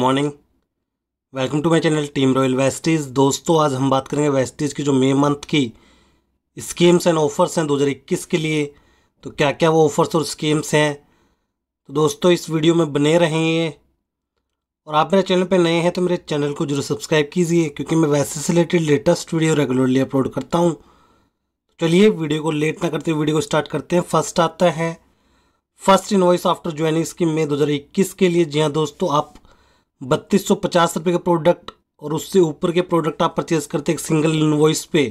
Morning welcome to my channel team Royal Vestige दोस्तों आज हम बात करेंगे वेस्टीज़ की जो मे मंथ की स्कीम्स एंड ऑफर्स हैं 2021 के लिए तो क्या क्या वो ऑफर्स और स्कीम्स हैं तो दोस्तों इस वीडियो में बने रहें और आप मेरे चैनल पर नए हैं तो मेरे चैनल को जरूर सब्सक्राइब कीजिए क्योंकि मैं वैसे से related latest video regularly upload करता हूँ तो चलिए वीडियो को लेट ना करते वीडियो को स्टार्ट करते हैं फर्स्ट आता है first invoice after joining scheme May 2021 के लिए जी हाँ दोस्तों आप बत्तीस सौ पचास रुपये के प्रोडक्ट और उससे ऊपर के प्रोडक्ट आप परचेज करते एक सिंगल इनवॉइस पे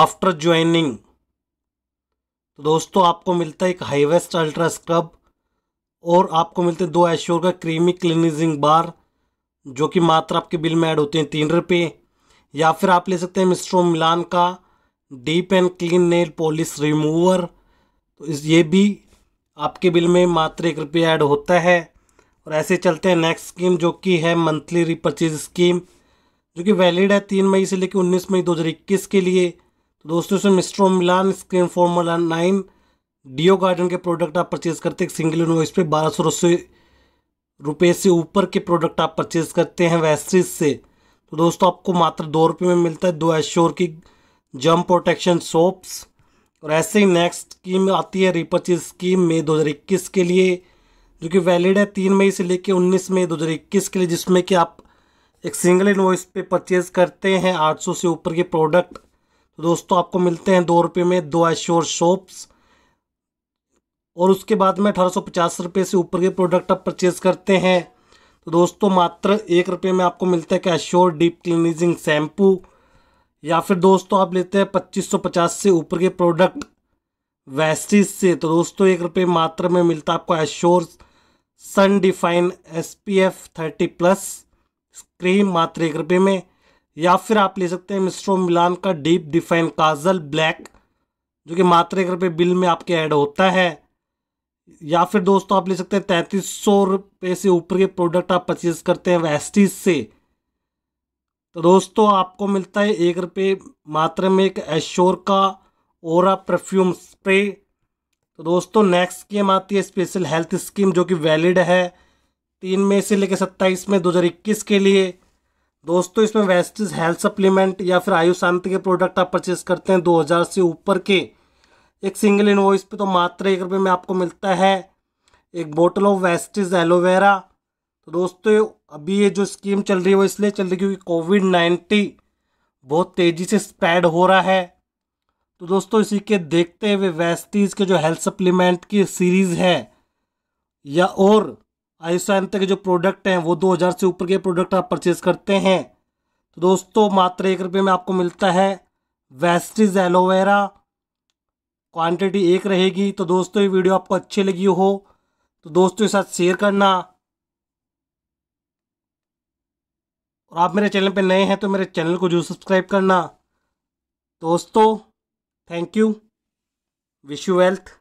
आफ्टर ज्वाइनिंग तो दोस्तों आपको मिलता है एक हाईवेस्ट अल्ट्रा स्क्रब और आपको मिलते हैं दो एश्योर का क्रीमी क्लिनिजिंग बार जो कि मात्र आपके बिल में ऐड होते हैं तीन रुपये या फिर आप ले सकते हैं मिस्ट्रो मिलान का deep and clean nail polish remover तो इस ये भी आपके बिल में मात्र एक रुपये ऐड होता है और ऐसे चलते हैं नेक्स्ट स्कीम जो कि है मंथली रिपर्चेज स्कीम जो कि वैलिड है तीन मई से लेकर उन्नीस मई दो हज़ार इक्कीस के लिए तो दोस्तों इसमें Maestro Milan screen formula nine डीओ गार्डन के प्रोडक्ट आप परचेज करते हैं सिंगल इन्वॉइस पे बारह सौ रुपये से ऊपर के प्रोडक्ट आप परचेज करते हैं वैसरीज से तो दोस्तों आपको मात्र दो रुपये में मिलता है दो एश्योर की जम प्रोटेक्शन सोप्स और ऐसे ही नेक्स्ट स्कीम आती है रिपर्चेज स्कीम मई दो के लिए जो कि वैलिड है तीन मई से लेकर उन्नीस मई दो हज़ार इक्कीस के लिए जिसमें कि आप एक सिंगल इन्वॉइस पे परचेज करते हैं आठ सौ से ऊपर के प्रोडक्ट तो दोस्तों आपको मिलते हैं दो रुपये में दो एश्योर शॉप्स और उसके बाद में अठारह सौ पचास रुपये से ऊपर के प्रोडक्ट आप परचेज करते हैं तो दोस्तों मात्र एक रुपये में आपको मिलता है कैश्योर डीप क्लिनिजिंग शैम्पू या फिर दोस्तों आप लेते हैं पच्चीस सौ पचास से ऊपर के प्रोडक्ट वेस्टीज से तो दोस्तों एक रुपये मात्र में मिलता है आपको Assure sun define S P F thirty plus cream मात्र एक रुपये में या फिर आप ले सकते हैं मिस्ट्रो मिलान का डीप डिफाइन काजल ब्लैक जो कि मात्र एक रुपये बिल में आपके ऐड होता है या फिर दोस्तों आप ले सकते हैं तैंतीस सौ रुपये से ऊपर के प्रोडक्ट आप परचेज करते हैं वेस्टीज से तो दोस्तों आपको मिलता है एक रुपये मात्र में एक एश्योर का और परफ्यूम स्प्रे तो दोस्तों नेक्स्ट स्कीम आती है स्पेशल हेल्थ स्कीम जो कि वैलिड है तीन मई से लेकर सत्ताईस मई दो के लिए दोस्तों इसमें वेस्टिज हेल्थ सप्लीमेंट या फिर आयु शांति के प्रोडक्ट आप परचेज करते हैं 2000 से ऊपर के एक सिंगल इन्वॉइस पे तो मात्र एक रुपये में आपको मिलता है एक बोतल ऑफ वेस्टिज एलोवेरा तो दोस्तों अभी ये जो स्कीम चल रही है वो इसलिए चल रही है क्योंकि कोविड नाइन्टी बहुत तेज़ी से स्प्रेड हो रहा है तो दोस्तों इसी के देखते हुए वेस्टीज़ के जो हेल्थ सप्लीमेंट की सीरीज़ है या और आयुषान के जो प्रोडक्ट हैं वो 2000 से ऊपर के प्रोडक्ट आप परचेज़ करते हैं तो दोस्तों मात्र एक रुपये में आपको मिलता है वेस्टीज एलोवेरा क्वांटिटी एक रहेगी तो दोस्तों ये वीडियो आपको अच्छी लगी हो तो दोस्तों के साथ शेयर करना और आप मेरे चैनल पे नए हैं तो मेरे चैनल को जो सब्सक्राइब करना दोस्तों Thank you. Wish you health.